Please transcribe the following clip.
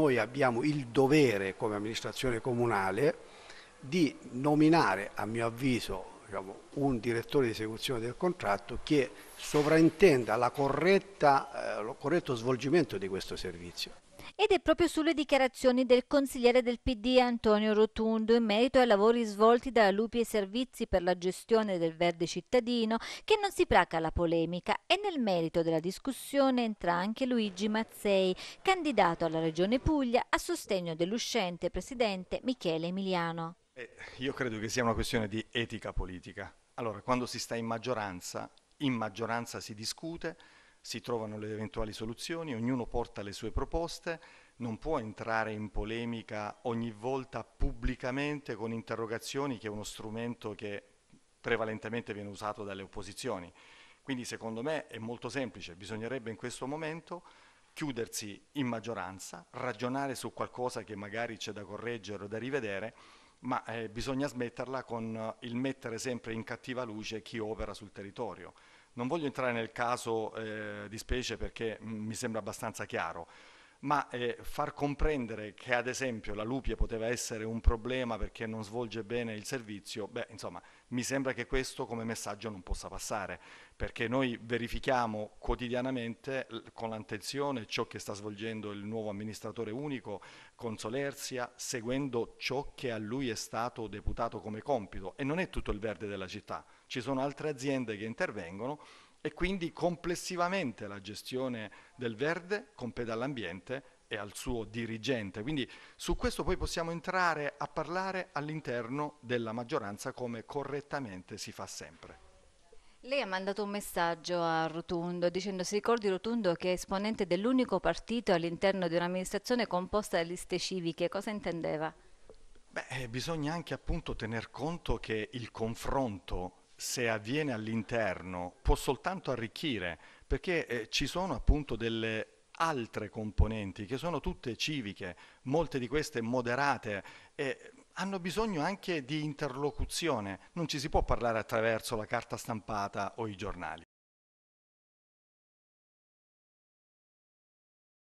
Noi abbiamo il dovere come amministrazione comunale di nominare, a mio avviso, diciamo, un direttore di esecuzione del contratto che sovrintenda il eh, corretto svolgimento di questo servizio. Ed è proprio sulle dichiarazioni del consigliere del PD Antonio Rotundo in merito ai lavori svolti da Lupi e Servizi per la gestione del verde cittadino che non si placa la polemica e nel merito della discussione entra anche Luigi Mazzei, candidato alla Regione Puglia a sostegno dell'uscente presidente Michele Emiliano. Eh, io credo che sia una questione di etica politica. Allora, quando si sta in maggioranza, in maggioranza si discute, si trovano le eventuali soluzioni, ognuno porta le sue proposte, non può entrare in polemica ogni volta pubblicamente con interrogazioni che è uno strumento che prevalentemente viene usato dalle opposizioni. Quindi secondo me è molto semplice, bisognerebbe in questo momento chiudersi in maggioranza, ragionare su qualcosa che magari c'è da correggere o da rivedere ma eh, bisogna smetterla con eh, il mettere sempre in cattiva luce chi opera sul territorio. Non voglio entrare nel caso eh, di specie perché mh, mm, mi sembra abbastanza chiaro, ma eh, far comprendere che ad esempio la lupia poteva essere un problema perché non svolge bene il servizio, beh, insomma, mi sembra che questo come messaggio non possa passare, perché noi verifichiamo quotidianamente con attenzione ciò che sta svolgendo il nuovo amministratore unico con Solerzia, seguendo ciò che a lui è stato deputato come compito e non è tutto il verde della città, ci sono altre aziende che intervengono e quindi complessivamente la gestione del verde compete all'ambiente e al suo dirigente. Quindi su questo poi possiamo entrare a parlare all'interno della maggioranza come correttamente si fa sempre. Lei ha mandato un messaggio a Rotundo dicendo si ricordi Rotundo che è esponente dell'unico partito all'interno di un'amministrazione composta da liste civiche. Cosa intendeva? Beh, eh, bisogna anche appunto tener conto che il confronto se avviene all'interno, può soltanto arricchire, perché eh, ci sono appunto delle altre componenti che sono tutte civiche, molte di queste moderate e hanno bisogno anche di interlocuzione, non ci si può parlare attraverso la carta stampata o i giornali.